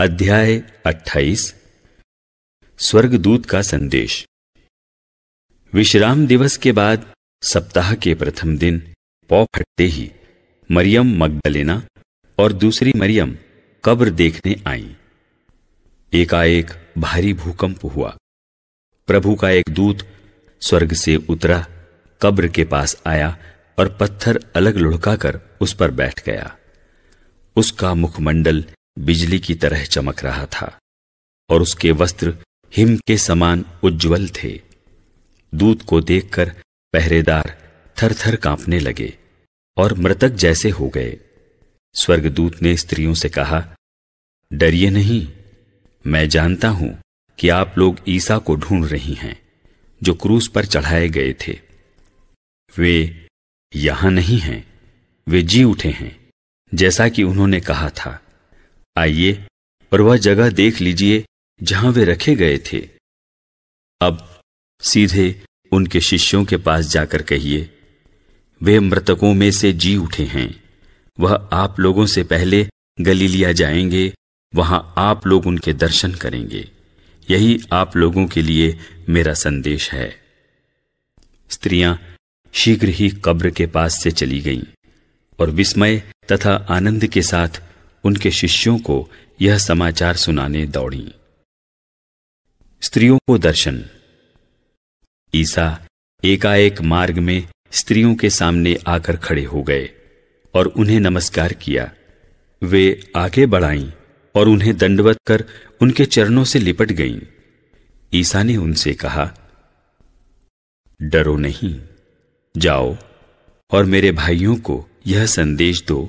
अध्याय 28 स्वर्गदूत का संदेश विश्राम दिवस के बाद सप्ताह के प्रथम दिन पौ फटते ही मरियम मगदलेना और दूसरी मरियम कब्र देखने आई एकाएक भारी भूकंप हुआ प्रभु का एक दूत स्वर्ग से उतरा कब्र के पास आया और पत्थर अलग लुढ़काकर उस पर बैठ गया उसका मुखमंडल बिजली की तरह चमक रहा था और उसके वस्त्र हिम के समान उज्जवल थे दूत को देखकर पहरेदार थर थर कांपने लगे और मृतक जैसे हो गए स्वर्गदूत ने स्त्रियों से कहा डरिए नहीं मैं जानता हूं कि आप लोग ईसा को ढूंढ रही हैं जो क्रूस पर चढ़ाए गए थे वे यहां नहीं हैं वे जी उठे हैं जैसा कि उन्होंने कहा था आइए और वह जगह देख लीजिए जहां वे रखे गए थे अब सीधे उनके शिष्यों के पास जाकर कहिए वे मृतकों में से जी उठे हैं वह आप लोगों से पहले गलीलिया जाएंगे वहां आप लोग उनके दर्शन करेंगे यही आप लोगों के लिए मेरा संदेश है स्त्रियां शीघ्र ही कब्र के पास से चली गईं और विस्मय तथा आनंद के साथ उनके शिष्यों को यह समाचार सुनाने दौड़ी स्त्रियों को दर्शन ईसा एकाएक मार्ग में स्त्रियों के सामने आकर खड़े हो गए और उन्हें नमस्कार किया वे आगे बढ़ाई और उन्हें दंडवत कर उनके चरणों से लिपट गईं। ईसा ने उनसे कहा डरो नहीं जाओ और मेरे भाइयों को यह संदेश दो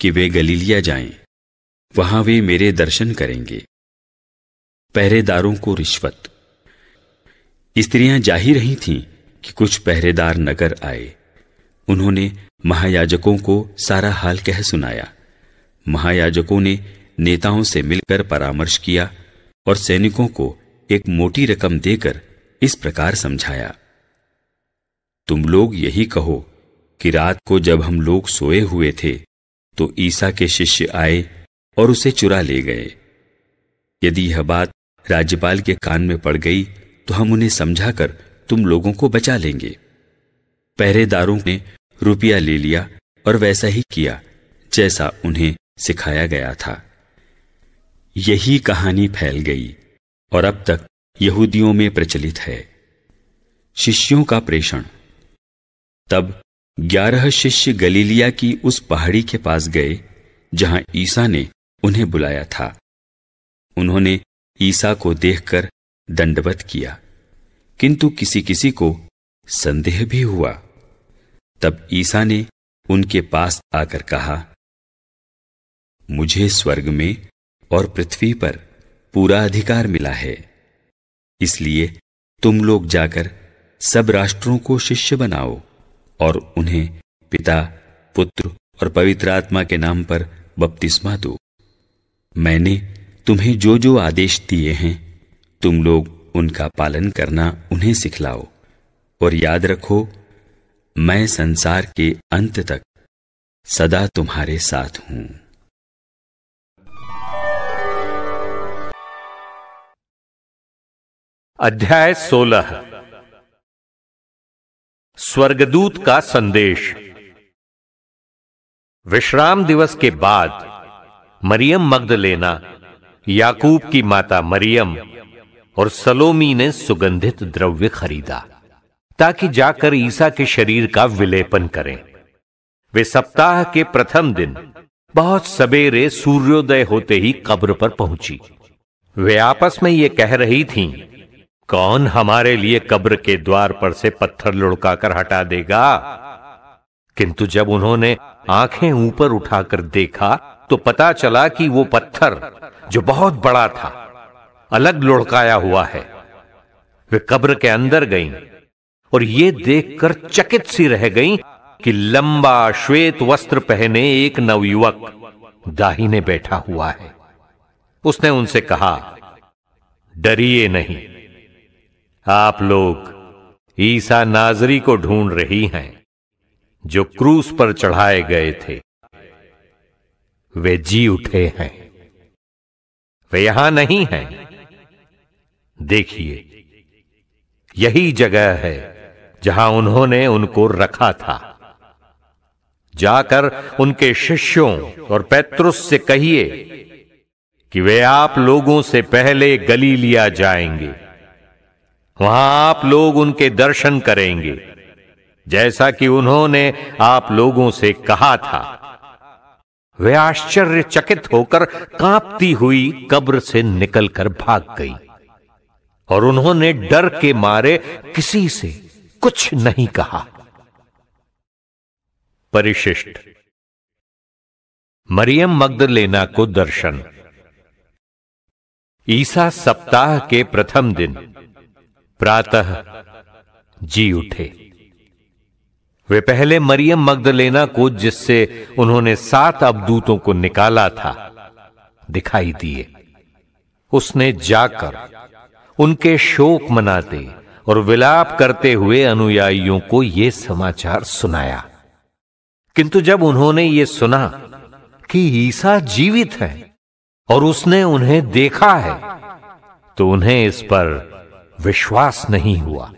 कि वे गलीलिया जाएं वहां वे मेरे दर्शन करेंगे पहरेदारों को रिश्वत स्त्रियां जा ही रही थीं कि कुछ पहरेदार नगर आए उन्होंने महायाजकों को सारा हाल कह सुनाया महायाजकों ने नेताओं से मिलकर परामर्श किया और सैनिकों को एक मोटी रकम देकर इस प्रकार समझाया तुम लोग यही कहो कि रात को जब हम लोग सोए हुए थे तो ईसा के शिष्य आए और उसे चुरा ले गए यदि यह बात राज्यपाल के कान में पड़ गई तो हम उन्हें समझाकर तुम लोगों को बचा लेंगे पहरेदारों ने रुपया ले लिया और वैसा ही किया जैसा उन्हें सिखाया गया था यही कहानी फैल गई और अब तक यहूदियों में प्रचलित है शिष्यों का प्रेषण तब ग्यारह शिष्य गलीलिया की उस पहाड़ी के पास गए जहां ईसा ने उन्हें बुलाया था उन्होंने ईसा को देखकर दंडवत किया किंतु किसी किसी को संदेह भी हुआ तब ईसा ने उनके पास आकर कहा मुझे स्वर्ग में और पृथ्वी पर पूरा अधिकार मिला है इसलिए तुम लोग जाकर सब राष्ट्रों को शिष्य बनाओ और उन्हें पिता पुत्र और पवित्र आत्मा के नाम पर बपतिस्मा दो मैंने तुम्हें जो जो आदेश दिए हैं तुम लोग उनका पालन करना उन्हें सिखलाओ और याद रखो मैं संसार के अंत तक सदा तुम्हारे साथ हूं अध्याय सोलह स्वर्गदूत का संदेश विश्राम दिवस के बाद मरियम मगदलेना याकूब की माता मरियम और सलोमी ने सुगंधित द्रव्य खरीदा ताकि जाकर ईसा के शरीर का विलेपन करें वे सप्ताह के प्रथम दिन बहुत सवेरे सूर्योदय होते ही कब्र पर पहुंची वे आपस में ये कह रही थीं, कौन हमारे लिए कब्र के द्वार पर से पत्थर लुढ़काकर हटा देगा किंतु जब उन्होंने आंखें ऊपर उठाकर देखा तो पता चला कि वो पत्थर जो बहुत बड़ा था अलग लुढ़काया हुआ है वे कब्र के अंदर गई और ये देखकर चकित सी रह गई कि लंबा श्वेत वस्त्र पहने एक नवयुवक दाहिने बैठा हुआ है उसने उनसे कहा डरिए नहीं आप लोग ईसा नाजरी को ढूंढ रही हैं जो क्रूस पर चढ़ाए गए थे वे जी उठे हैं वे यहां नहीं हैं देखिए यही जगह है जहां उन्होंने उनको रखा था जाकर उनके शिष्यों और पैतृस से कहिए कि वे आप लोगों से पहले गली लिया जाएंगे वहां आप लोग उनके दर्शन करेंगे जैसा कि उन्होंने आप लोगों से कहा था वे आश्चर्यचकित होकर कांपती हुई कब्र से निकलकर भाग गई और उन्होंने डर के मारे किसी से कुछ नहीं कहा परिशिष्ट मरियम लेना को दर्शन ईसा सप्ताह के प्रथम दिन प्रातः जी उठे वे पहले मरियम मगदलेना को जिससे उन्होंने सात अबदूतों को निकाला था दिखाई दिए उसने जाकर उनके शोक मनाते और विलाप करते हुए अनुयायियों को यह समाचार सुनाया किंतु जब उन्होंने ये सुना कि ईसा जीवित है और उसने उन्हें देखा है तो उन्हें इस पर विश्वास नहीं हुआ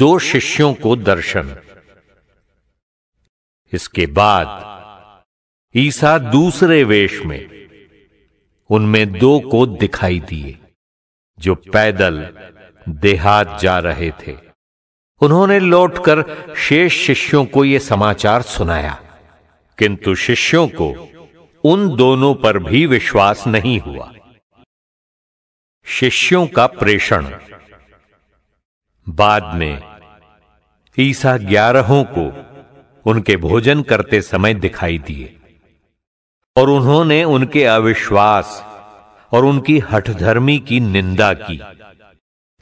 दो शिष्यों को दर्शन इसके बाद ईसा दूसरे वेश में उनमें दो को दिखाई दिए जो पैदल देहात जा रहे थे उन्होंने लौटकर शेष शिष्यों को यह समाचार सुनाया किंतु शिष्यों को उन दोनों पर भी विश्वास नहीं हुआ शिष्यों का प्रेषण बाद में ईसा ग्यारहों को उनके भोजन करते समय दिखाई दिए और उन्होंने उनके अविश्वास और उनकी हठधर्मी की निंदा की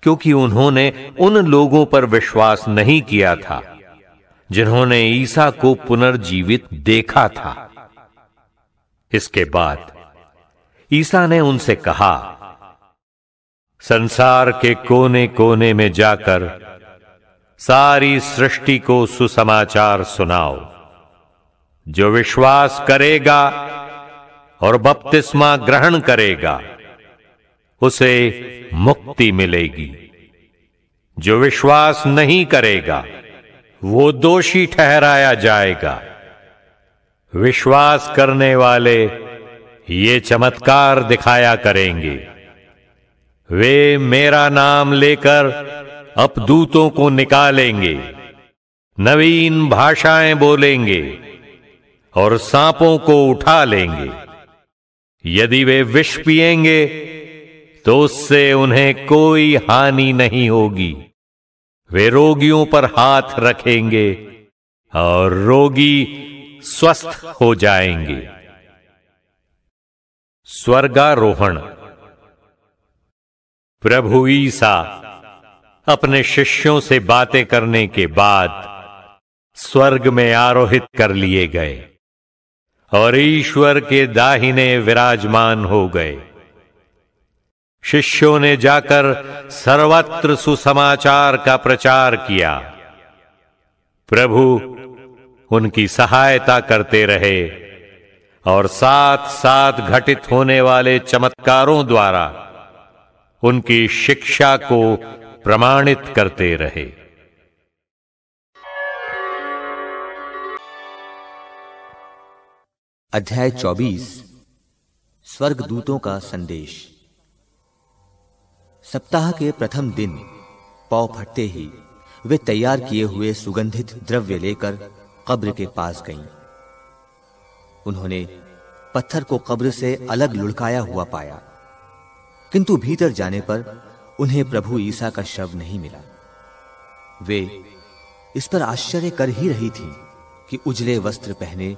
क्योंकि उन्होंने उन लोगों पर विश्वास नहीं किया था जिन्होंने ईसा को पुनर्जीवित देखा था इसके बाद ईसा ने उनसे कहा संसार के कोने कोने में जाकर सारी सृष्टि को सुसमाचार सुनाओ जो विश्वास करेगा और बपतिस्मा ग्रहण करेगा उसे मुक्ति मिलेगी जो विश्वास नहीं करेगा वो दोषी ठहराया जाएगा विश्वास करने वाले ये चमत्कार दिखाया करेंगे वे मेरा नाम लेकर अपदूतों को निकालेंगे नवीन भाषाएं बोलेंगे और सांपों को उठा लेंगे यदि वे विष पिएंगे तो उससे उन्हें कोई हानि नहीं होगी वे रोगियों पर हाथ रखेंगे और रोगी स्वस्थ हो जाएंगे स्वर्गारोहण प्रभु ईसा अपने शिष्यों से बातें करने के बाद स्वर्ग में आरोहित कर लिए गए और ईश्वर के दाहिने विराजमान हो गए शिष्यों ने जाकर सर्वत्र सुसमाचार का प्रचार किया प्रभु उनकी सहायता करते रहे और साथ साथ घटित होने वाले चमत्कारों द्वारा उनकी शिक्षा को प्रमाणित करते रहे अध्याय 24 स्वर्गदूतों का संदेश सप्ताह के प्रथम दिन पौ फटते ही वे तैयार किए हुए सुगंधित द्रव्य लेकर कब्र के पास गईं। उन्होंने पत्थर को कब्र से अलग लुढ़काया हुआ पाया किंतु भीतर जाने पर उन्हें प्रभु ईसा का शव नहीं मिला वे इस पर आश्चर्य कर ही रही थी कि उजले वस्त्र पहने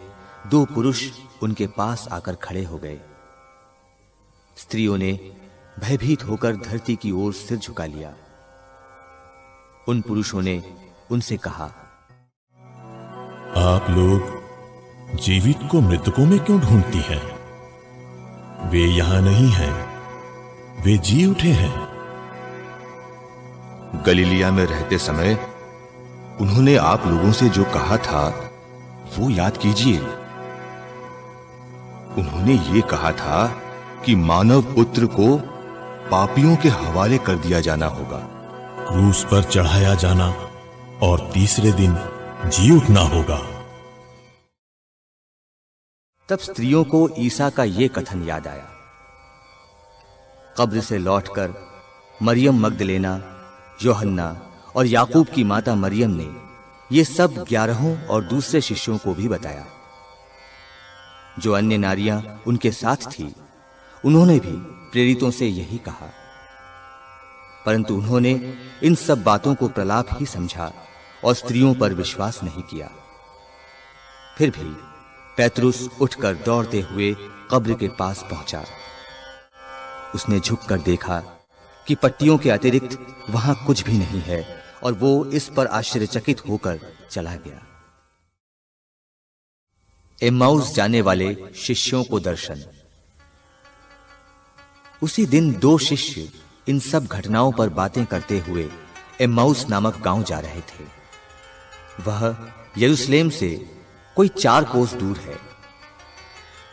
दो पुरुष उनके पास आकर खड़े हो गए स्त्रियों ने भयभीत होकर धरती की ओर सिर झुका लिया उन पुरुषों ने उनसे कहा आप लोग जीवित को मृतकों में क्यों ढूंढती हैं? वे यहां नहीं हैं। वे जी उठे हैं गलीलिया में रहते समय उन्होंने आप लोगों से जो कहा था वो याद कीजिए उन्होंने ये कहा था कि मानव पुत्र को पापियों के हवाले कर दिया जाना होगा क्रूस पर चढ़ाया जाना और तीसरे दिन जी उठना होगा तब स्त्रियों को ईसा का यह कथन याद आया कब्र से लौटकर मरियम मगदलेना योहन्ना और याकूब की माता मरियम ने ये सब ग्यारहों और दूसरे शिष्यों को भी बताया जो अन्य नारियां उनके साथ थी उन्होंने भी प्रेरितों से यही कहा परंतु उन्होंने इन सब बातों को प्रलाप ही समझा और स्त्रियों पर विश्वास नहीं किया फिर भी पैतरुस उठकर दौड़ते हुए कब्र के पास पहुंचा उसने झुककर देखा कि पट्टियों के अतिरिक्त वहां कुछ भी नहीं है और वो इस पर आश्चर्यचकित होकर चला गया एमाउस जाने वाले शिष्यों को दर्शन उसी दिन दो शिष्य इन सब घटनाओं पर बातें करते हुए एमाउस नामक गांव जा रहे थे वह यरूशलेम से कोई चार कोस दूर है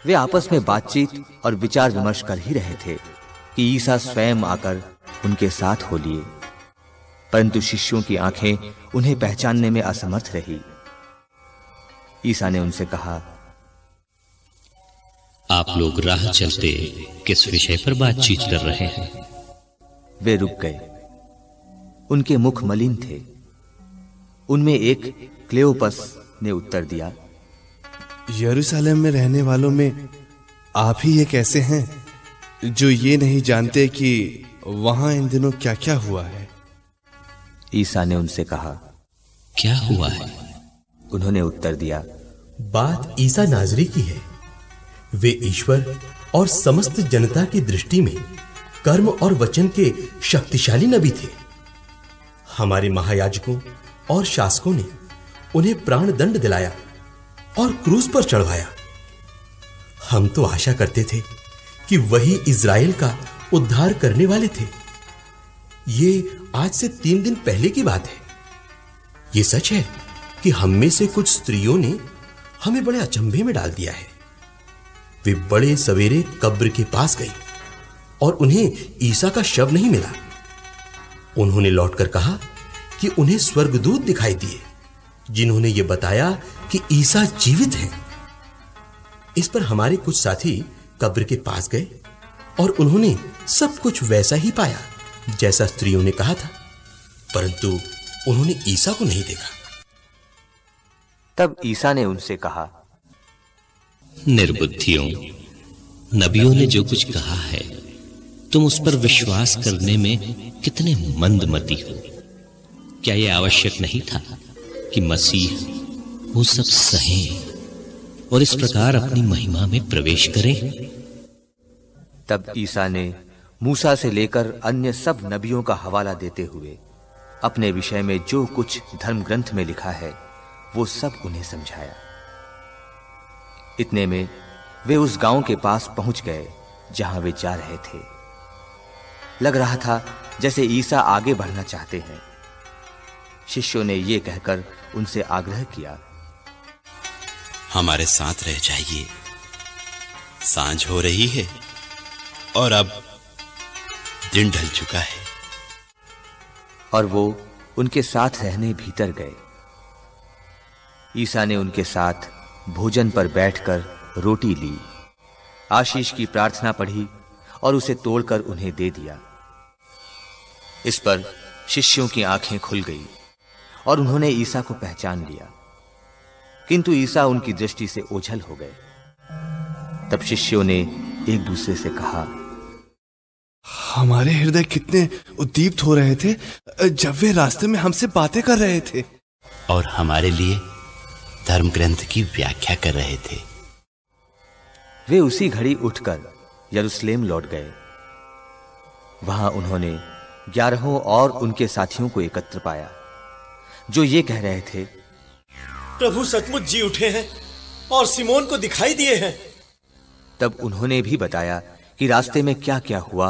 वे आपस में बातचीत और विचार विमर्श कर ही रहे थे कि ईसा स्वयं आकर उनके साथ हो लिए परंतु शिष्यों की आंखें उन्हें पहचानने में असमर्थ रही ईसा ने उनसे कहा आप लोग राह चलते किस विषय पर बातचीत कर रहे हैं वे रुक गए उनके मुख मलिन थे उनमें एक क्लेओपस ने उत्तर दिया यरूशलेम में रहने वालों में आप ही ये कैसे हैं जो ये नहीं जानते कि वहां इन दिनों क्या क्या हुआ है ईसा ने उनसे कहा क्या हुआ है उन्होंने उत्तर दिया बात ईसा नाजरी की है वे ईश्वर और समस्त जनता की दृष्टि में कर्म और वचन के शक्तिशाली नबी थे हमारे महायाजकों और शासकों ने उन्हें प्राण दंड दिलाया और क्रूस पर चढ़वाया हम तो आशा करते थे कि वही इज़राइल का उद्धार करने वाले थे ये आज से तीन दिन पहले की बात है ये सच है कि हम में से कुछ स्त्रियों ने हमें बड़े अचंभे में डाल दिया है वे बड़े सवेरे कब्र के पास गई और उन्हें ईसा का शव नहीं मिला उन्होंने लौटकर कहा कि उन्हें स्वर्गदूत दिखाई दिए जिन्होंने ये बताया कि ईसा जीवित हैं इस पर हमारे कुछ साथी कब्र के पास गए और उन्होंने सब कुछ वैसा ही पाया जैसा स्त्रियों ने कहा था परंतु उन्होंने ईसा को नहीं देखा तब ईसा ने उनसे कहा निर्बुद्धियों नबियों ने जो कुछ कहा है तुम उस पर विश्वास करने में कितने मंदमती हो क्या यह आवश्यक नहीं था कि मसीह वो सब सहे और इस प्रकार अपनी महिमा में प्रवेश करें तब ईसा ने मूसा से लेकर अन्य सब नबियों का हवाला देते हुए अपने विषय में जो कुछ धर्म ग्रंथ में लिखा है वो सब उन्हें समझाया इतने में वे उस गांव के पास पहुंच गए जहां वे जा रहे थे लग रहा था जैसे ईसा आगे बढ़ना चाहते हैं शिष्यों ने यह कहकर उनसे आग्रह किया हमारे साथ रह जाइए सांझ हो रही है और अब दिन ढल चुका है और वो उनके साथ रहने भीतर गए ईसा ने उनके साथ भोजन पर बैठकर रोटी ली आशीष की प्रार्थना पढ़ी और उसे तोड़कर उन्हें दे दिया इस पर शिष्यों की आंखें खुल गई और उन्होंने ईसा को पहचान लिया किंतु ईसा उनकी दृष्टि से ओझल हो गए तब शिष्यों ने एक दूसरे से कहा हमारे हृदय कितने उद्दीप्त हो रहे थे जब वे रास्ते में हमसे बातें कर रहे थे और हमारे लिए धर्म ग्रंथ की व्याख्या कर रहे थे वे उसी घड़ी उठकर यरूशलेम लौट गए वहां उन्होंने ग्यारहों और उनके साथियों को एकत्र पाया जो ये कह रहे थे प्रभु सचमुच जी उठे हैं और सिमोन को दिखाई दिए हैं तब उन्होंने भी बताया कि रास्ते में क्या क्या हुआ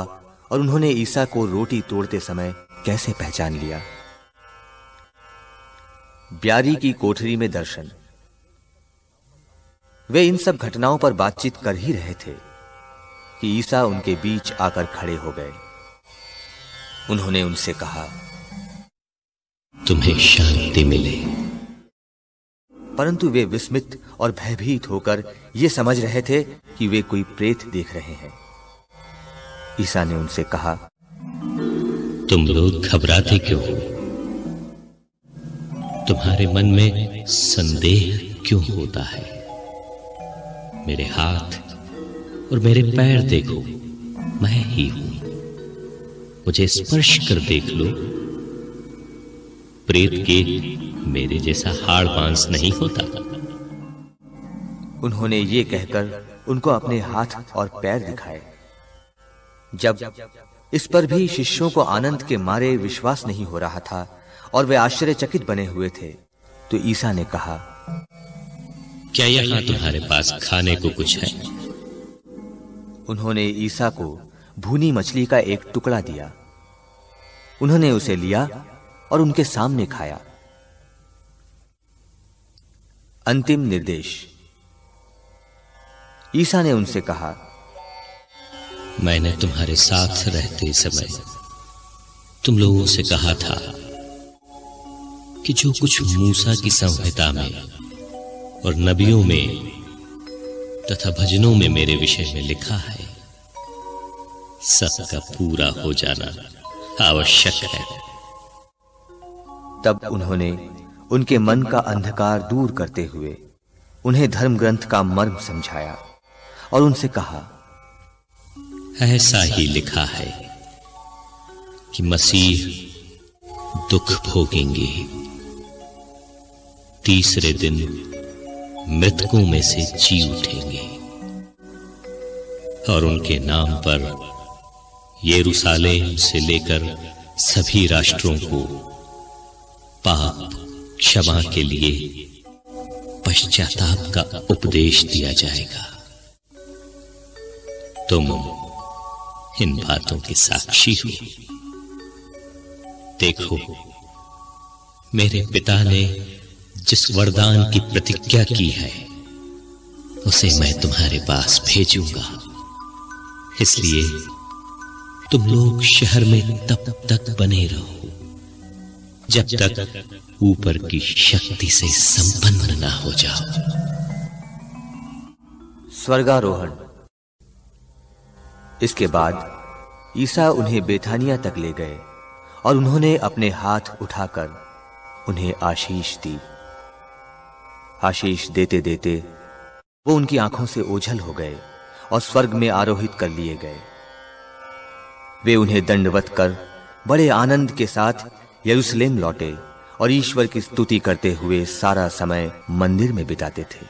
और उन्होंने ईसा को रोटी तोड़ते समय कैसे पहचान लिया ब्यारी की कोठरी में दर्शन वे इन सब घटनाओं पर बातचीत कर ही रहे थे कि ईसा उनके बीच आकर खड़े हो गए उन्होंने उनसे कहा तुम्हें शांति मिले परंतु वे विस्मित और भयभीत होकर ये समझ रहे थे कि वे कोई प्रेत देख रहे हैं ईसा ने उनसे कहा तुम लोग घबराते क्यों तुम्हारे मन में संदेह क्यों होता है मेरे हाथ और मेरे पैर देखो मैं ही हूं मुझे स्पर्श कर देख लो प्रेत के मेरे जैसा हाड़ बांस नहीं होता उन्होंने ये कहकर उनको अपने हाथ और पैर दिखाए जब इस पर भी शिष्यों को आनंद के मारे विश्वास नहीं हो रहा था और वे आश्चर्यचकित बने हुए थे तो ईसा ने कहा क्या यहां तुम्हारे पास खाने को कुछ है उन्होंने ईसा को भूनी मछली का एक टुकड़ा दिया उन्होंने उसे लिया और उनके सामने खाया अंतिम निर्देश ईसा ने उनसे कहा मैंने तुम्हारे साथ रहते समय तुम लोगों से कहा था कि जो कुछ मूसा की संहिता में और नबियों में तथा भजनों में मेरे विषय में लिखा है सबका पूरा हो जाना आवश्यक है तब उन्होंने उनके मन का अंधकार दूर करते हुए उन्हें धर्म ग्रंथ का मर्म समझाया और उनसे कहा ऐसा ही लिखा है कि मसीह दुख भोगेंगे तीसरे दिन मृतकों में से जी उठेंगे और उनके नाम पर यरूशलेम से लेकर सभी राष्ट्रों को पाप क्षमा के लिए पश्चाताप का उपदेश दिया जाएगा तुम इन बातों के साक्षी हो देखो मेरे पिता ने जिस वरदान की प्रतिज्ञा की है उसे मैं तुम्हारे पास भेजूंगा इसलिए तुम लोग शहर में तब तक बने रहो जब तक ऊपर की शक्ति से संपन्न न हो जाओ स्वर्गारोहण इसके बाद ईसा उन्हें बेथानिया तक ले गए और उन्होंने अपने हाथ उठाकर उन्हें आशीष दी आशीष देते देते वो उनकी आंखों से ओझल हो गए और स्वर्ग में आरोहित कर लिए गए वे उन्हें दंडवत कर बड़े आनंद के साथ यरूशलेम लौटे और ईश्वर की स्तुति करते हुए सारा समय मंदिर में बिताते थे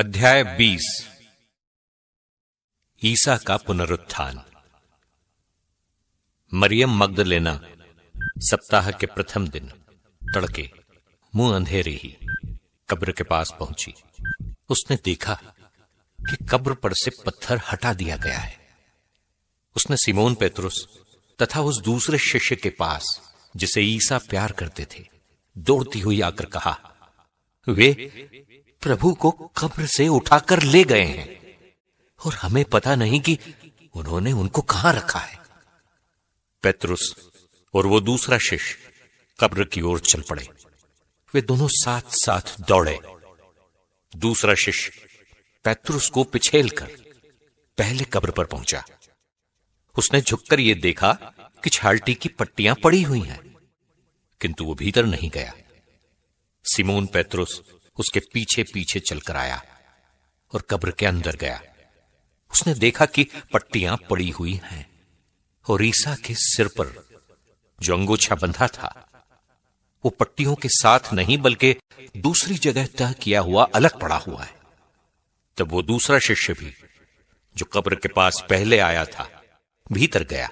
अध्याय 20 ईसा का पुनरुत्थान मरियम मग्द लेना सप्ताह के प्रथम दिन तड़के मुंह अंधेरे ही कब्र के पास पहुंची उसने देखा कि कब्र पर से पत्थर हटा दिया गया है उसने सिमोन पेतरुस तथा उस दूसरे शिष्य के पास जिसे ईसा प्यार करते थे दौड़ती हुई आकर कहा वे प्रभु को कब्र से उठाकर ले गए हैं और हमें पता नहीं कि उन्होंने उनको कहां रखा है पेतरुस और वो दूसरा शिष्य कब्र की ओर चल पड़े वे दोनों साथ साथ दौड़े दूसरा शिष्य पैतरुस को पिछेल कर पहले कब्र पर पहुंचा उसने झुककर यह देखा कि छाल्टी की पट्टियां पड़ी हुई हैं किंतु वो भीतर नहीं गया सिमोन पैतरुस उसके पीछे पीछे चलकर आया और कब्र के अंदर गया उसने देखा कि पट्टियां पड़ी हुई हैं और ईसा के सिर पर जो अंगोछा बंधा था वो पट्टियों के साथ नहीं बल्कि दूसरी जगह तय किया हुआ अलग पड़ा हुआ है तब वो दूसरा शिष्य भी जो कब्र के पास पहले आया था भीतर गया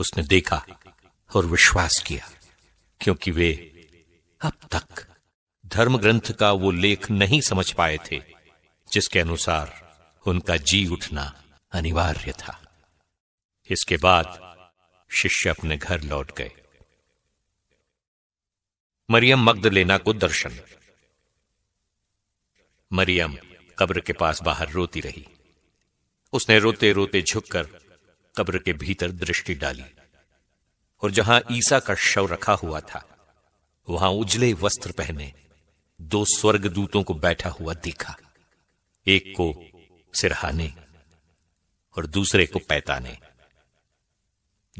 उसने देखा और विश्वास किया क्योंकि वे अब तक धर्म ग्रंथ का वो लेख नहीं समझ पाए थे जिसके अनुसार उनका जी उठना अनिवार्य था इसके बाद शिष्य अपने घर लौट गए मरियम लेना को दर्शन मरियम कब्र के पास बाहर रोती रही उसने रोते रोते झुककर कब्र के भीतर दृष्टि डाली और जहां ईसा का शव रखा हुआ था वहां उजले वस्त्र पहने दो स्वर्गदूतों को बैठा हुआ देखा एक को सिरहाने और दूसरे को पैताने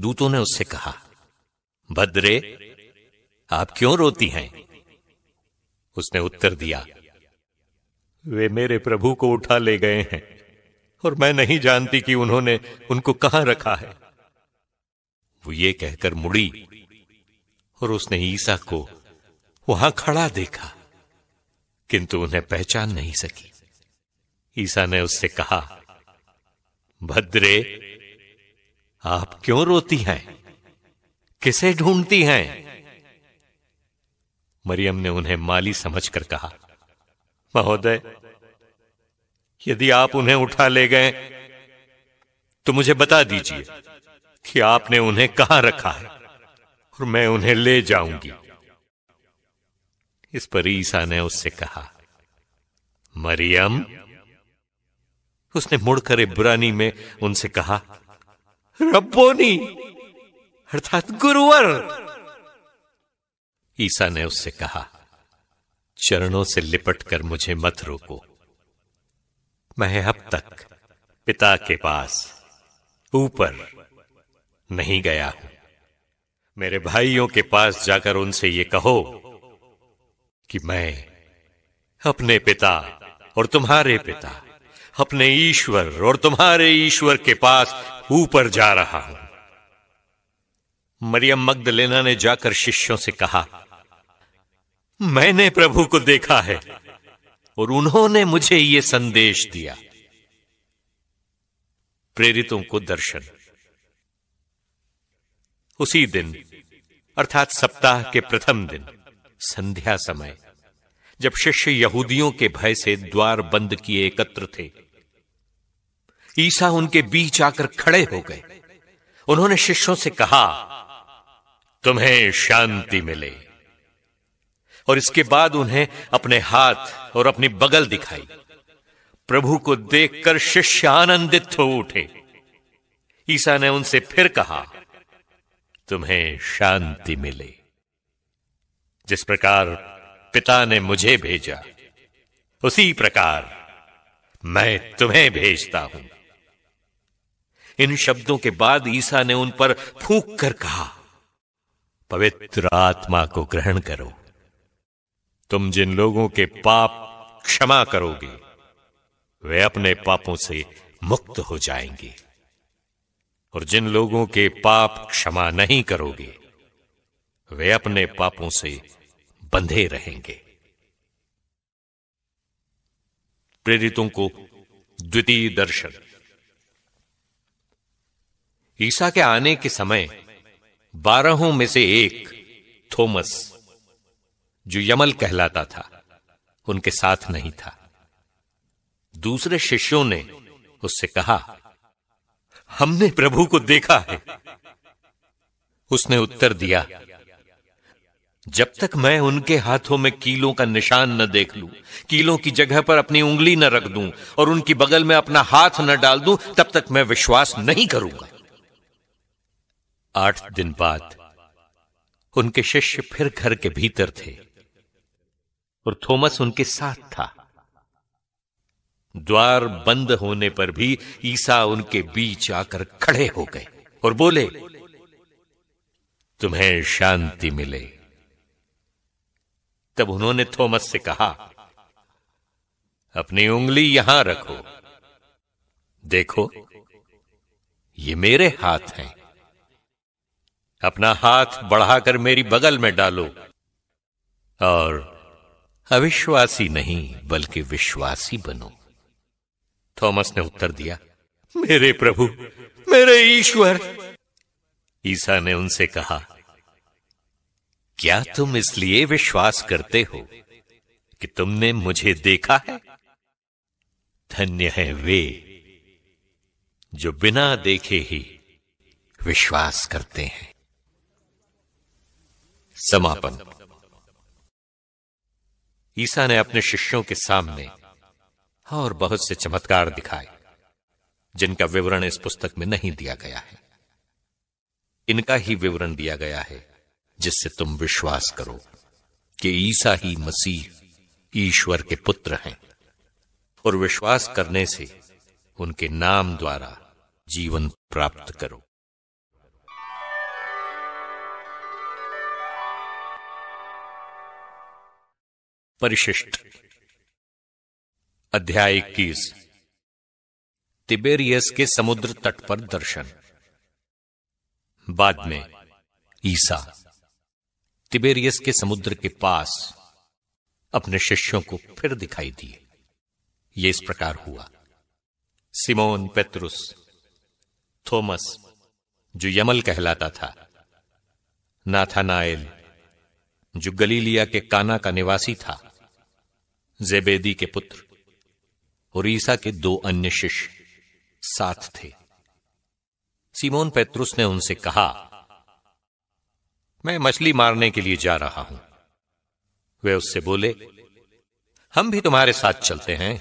दूतों ने उससे कहा भद्रे आप क्यों रोती हैं उसने उत्तर दिया वे मेरे प्रभु को उठा ले गए हैं और मैं नहीं जानती कि उन्होंने उनको कहां रखा है वो ये कहकर मुड़ी और उसने ईसा को वहां खड़ा देखा किंतु उन्हें पहचान नहीं सकी ईसा ने उससे कहा भद्रे आप क्यों रोती हैं किसे ढूंढती हैं मरियम ने उन्हें माली समझकर कहा महोदय यदि आप उन्हें उठा ले गए तो मुझे बता दीजिए कि आपने उन्हें कहां रखा है और मैं उन्हें ले जाऊंगी इस पर ईसा ने उससे कहा मरियम उसने मुड़कर इब्रानी में उनसे कहा रब्बोनी अर्थात गुरुवर ईसा ने उससे कहा चरणों से लिपट कर मुझे मत रोको मैं अब तक पिता के पास ऊपर नहीं गया हूं मेरे भाइयों के पास जाकर उनसे ये कहो कि मैं अपने पिता और तुम्हारे पिता अपने ईश्वर और तुम्हारे ईश्वर के पास ऊपर जा रहा हूं मरियम लेना ने जाकर शिष्यों से कहा मैंने प्रभु को देखा है और उन्होंने मुझे ये संदेश दिया प्रेरितों को दर्शन उसी दिन अर्थात सप्ताह के प्रथम दिन संध्या समय जब शिष्य यहूदियों के भय से द्वार बंद किए एकत्र थे ईसा उनके बीच आकर खड़े हो गए उन्होंने शिष्यों से कहा तुम्हें शांति मिले और इसके बाद उन्हें अपने हाथ और अपनी बगल दिखाई प्रभु को देखकर शिष्य आनंदित हो उठे ईसा ने उनसे फिर कहा तुम्हें शांति मिले जिस प्रकार पिता ने मुझे भेजा उसी प्रकार मैं तुम्हें भेजता हूं इन शब्दों के बाद ईसा ने उन पर फूंक कर कहा पवित्र आत्मा को ग्रहण करो तुम जिन लोगों के पाप क्षमा करोगे वे अपने पापों से मुक्त हो जाएंगे और जिन लोगों के पाप क्षमा नहीं करोगे वे अपने पापों से बंधे रहेंगे प्रेरितों को द्वितीय दर्शन ईसा के आने के समय बारहों में से एक थोमस जो यमल कहलाता था उनके साथ नहीं था दूसरे शिष्यों ने उससे कहा हमने प्रभु को देखा है उसने उत्तर दिया जब तक मैं उनके हाथों में कीलों का निशान न देख लूं, कीलों की जगह पर अपनी उंगली न रख दूं और उनकी बगल में अपना हाथ न डाल दूं, तब तक मैं विश्वास नहीं करूंगा आठ दिन बाद उनके शिष्य फिर घर के भीतर थे और थॉमस उनके साथ था द्वार बंद होने पर भी ईसा उनके बीच आकर खड़े हो गए और बोले तुम्हें शांति मिले तब उन्होंने थॉमस से कहा अपनी उंगली यहां रखो देखो ये मेरे हाथ हैं अपना हाथ बढ़ाकर मेरी बगल में डालो और अविश्वासी नहीं बल्कि विश्वासी बनो थॉमस ने उत्तर दिया मेरे प्रभु मेरे ईश्वर ईसा ने उनसे कहा क्या तुम इसलिए विश्वास करते हो कि तुमने मुझे देखा है धन्य है वे जो बिना देखे ही विश्वास करते हैं समापन ईसा ने अपने शिष्यों के सामने हाँ और बहुत से चमत्कार दिखाए जिनका विवरण इस पुस्तक में नहीं दिया गया है इनका ही विवरण दिया गया है जिससे तुम विश्वास करो कि ईसा ही मसीह ईश्वर के पुत्र हैं और विश्वास करने से उनके नाम द्वारा जीवन प्राप्त करो परिशिष्ट अध्याय इक्कीस तिबेरियस के समुद्र तट पर दर्शन बाद में ईसा तिबेरियस के समुद्र के पास अपने शिष्यों को फिर दिखाई दिए ये इस प्रकार हुआ सिमोन पेत्रुस थोमस जो यमल कहलाता था नाथानाइल जो गलीलिया के काना का निवासी था जेबेदी के पुत्र और ईसा के दो अन्य शिष्य साथ थे सीमोन पेत्रुस ने उनसे कहा मैं मछली मारने के लिए जा रहा हूं वे उससे बोले हम भी तुम्हारे साथ चलते हैं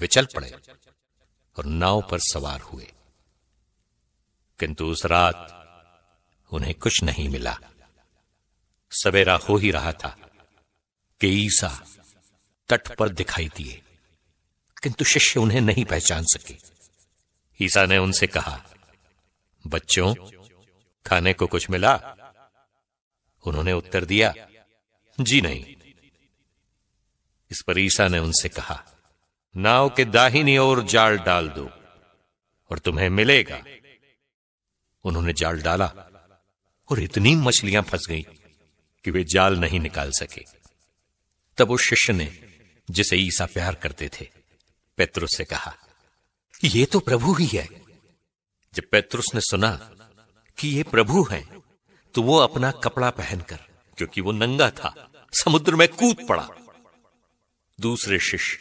वे चल पड़े और नाव पर सवार हुए किंतु उस रात उन्हें कुछ नहीं मिला सवेरा हो ही रहा था कि ईसा तट पर दिखाई दिए किंतु शिष्य उन्हें नहीं पहचान सके ईसा ने उनसे कहा बच्चों खाने को कुछ मिला उन्होंने उत्तर दिया जी नहीं इस पर ईसा ने उनसे कहा नाव के दाहिनी ओर जाल डाल दो और तुम्हें मिलेगा उन्होंने जाल डाला और इतनी मछलियां फंस गई कि वे जाल नहीं निकाल सके तब उस शिष्य ने जिसे ईसा प्यार करते थे पेत्रुस से कहा ये तो प्रभु ही है जब पेत्रुस ने सुना कि ये प्रभु हैं, तो वो अपना कपड़ा पहनकर क्योंकि वो नंगा था समुद्र में कूद पड़ा दूसरे शिष्य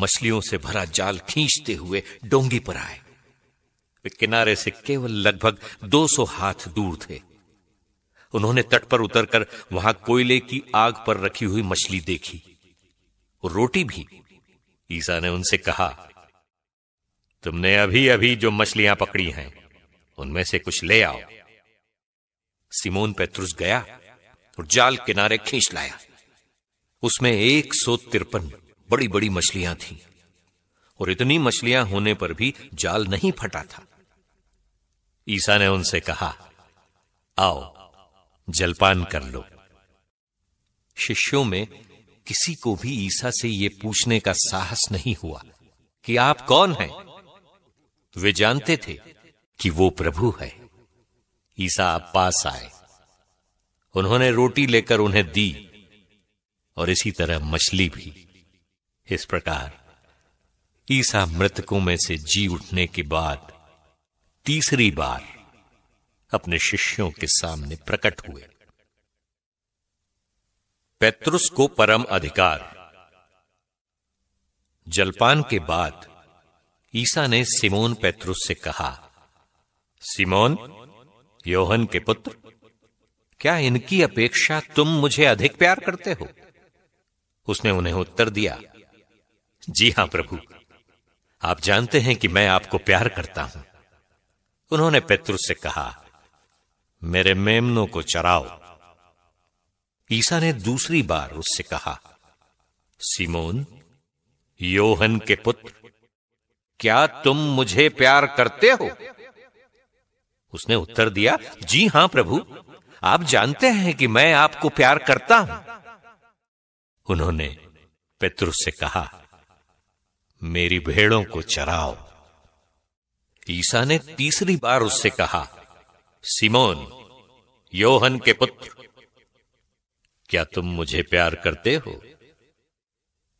मछलियों से भरा जाल खींचते हुए डोंगी पर आए वे किनारे से केवल लगभग 200 हाथ दूर थे उन्होंने तट पर उतरकर वहां कोयले की आग पर रखी हुई मछली देखी रोटी भी ईसा ने उनसे कहा तुमने अभी अभी जो मछलियां पकड़ी हैं उनमें से कुछ ले आओ सिमोन पैतृस गया और जाल किनारे खींच लाया उसमें एक सौ तिरपन बड़ी बड़ी मछलियां थी और इतनी मछलियां होने पर भी जाल नहीं फटा था ईसा ने उनसे कहा आओ जलपान कर लो शिष्यों में किसी को भी ईसा से ये पूछने का साहस नहीं हुआ कि आप कौन हैं वे जानते थे कि वो प्रभु है ईसा आप पास आए उन्होंने रोटी लेकर उन्हें दी और इसी तरह मछली भी इस प्रकार ईसा मृतकों में से जी उठने के बाद तीसरी बार अपने शिष्यों के सामने प्रकट हुए पेत्रुस को परम अधिकार जलपान के बाद ईसा ने सिमोन पेत्रुस से कहा सिमोन योहन के पुत्र क्या इनकी अपेक्षा तुम मुझे अधिक प्यार करते हो उसने उन्हें उत्तर दिया जी हां प्रभु आप जानते हैं कि मैं आपको प्यार करता हूं उन्होंने पेत्रुस से कहा मेरे मेमनों को चराओ ईसा ने दूसरी बार उससे कहा सिमोन योहन के पुत्र क्या तुम मुझे प्यार करते हो उसने उत्तर दिया जी हां प्रभु आप जानते हैं कि मैं आपको प्यार करता हूं उन्होंने पितृ से कहा मेरी भेड़ों को चराओ ईसा ने तीसरी बार उससे कहा सिमोन योहन के पुत्र क्या तुम मुझे प्यार करते हो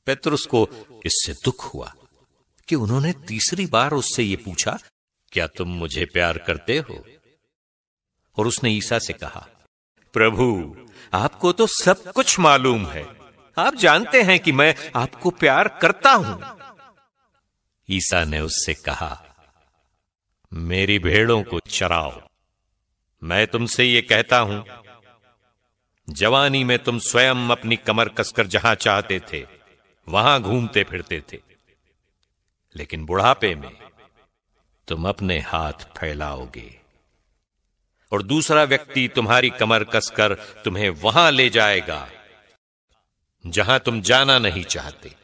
पेतरुस को इससे दुख हुआ कि उन्होंने तीसरी बार उससे यह पूछा क्या तुम मुझे प्यार करते हो और उसने ईसा से कहा प्रभु आपको तो सब कुछ मालूम है आप जानते हैं कि मैं आपको प्यार करता हूं ईसा ने उससे कहा मेरी भेड़ों को चराओ मैं तुमसे यह कहता हूं जवानी में तुम स्वयं अपनी कमर कसकर जहां चाहते थे वहां घूमते फिरते थे लेकिन बुढ़ापे में तुम अपने हाथ फैलाओगे और दूसरा व्यक्ति तुम्हारी कमर कसकर तुम्हें वहां ले जाएगा जहां तुम जाना नहीं चाहते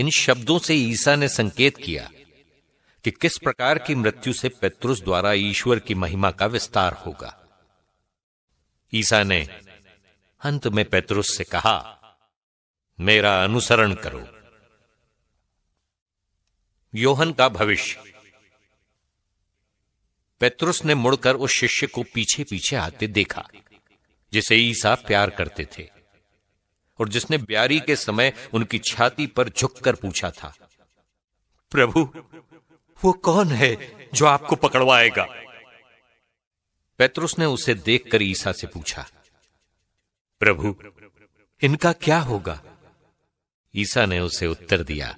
इन शब्दों से ईसा ने संकेत किया कि किस प्रकार की मृत्यु से पेत्रुस द्वारा ईश्वर की महिमा का विस्तार होगा ईसा ने अंत में पेतरुस से कहा मेरा अनुसरण करो योहन का भविष्य पेतरुस ने मुड़कर उस शिष्य को पीछे पीछे आते देखा जिसे ईसा प्यार करते थे और जिसने ब्यारी के समय उनकी छाती पर झुककर पूछा था प्रभु वो कौन है जो आपको पकड़वाएगा पेत्रुस ने उसे देखकर ईसा से पूछा प्रभु इनका क्या होगा ईसा ने उसे उत्तर दिया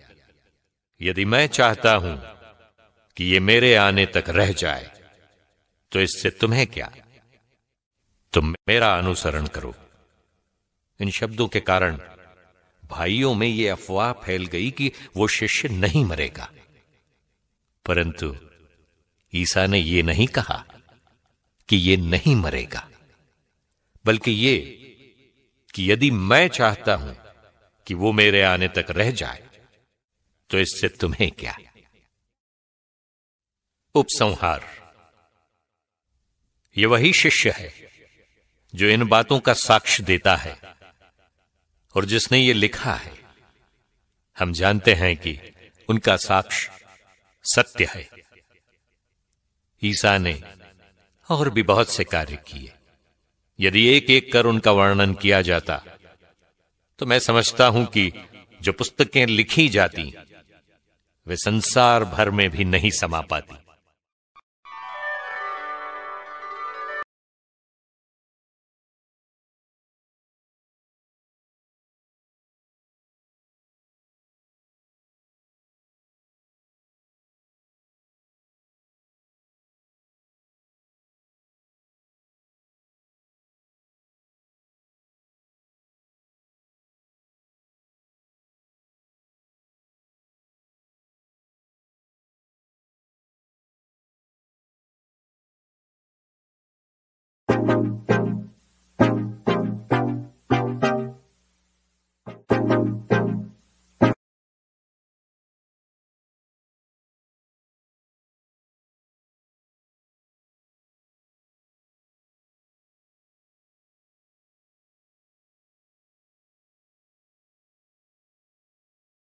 यदि मैं चाहता हूं कि ये मेरे आने तक रह जाए तो इससे तुम्हें क्या तुम मेरा अनुसरण करो इन शब्दों के कारण भाइयों में यह अफवाह फैल गई कि वो शिष्य नहीं मरेगा परंतु ईसा ने यह नहीं कहा कि ये नहीं मरेगा बल्कि ये कि यदि मैं चाहता हूं कि वो मेरे आने तक रह जाए तो इससे तुम्हें क्या उपसंहार ये वही शिष्य है जो इन बातों का साक्ष्य देता है और जिसने ये लिखा है हम जानते हैं कि उनका साक्ष्य सत्य है ईसा ने और भी बहुत से कार्य किए यदि एक एक कर उनका वर्णन किया जाता तो मैं समझता हूं कि जो पुस्तकें लिखी जाती वे संसार भर में भी नहीं समा पाती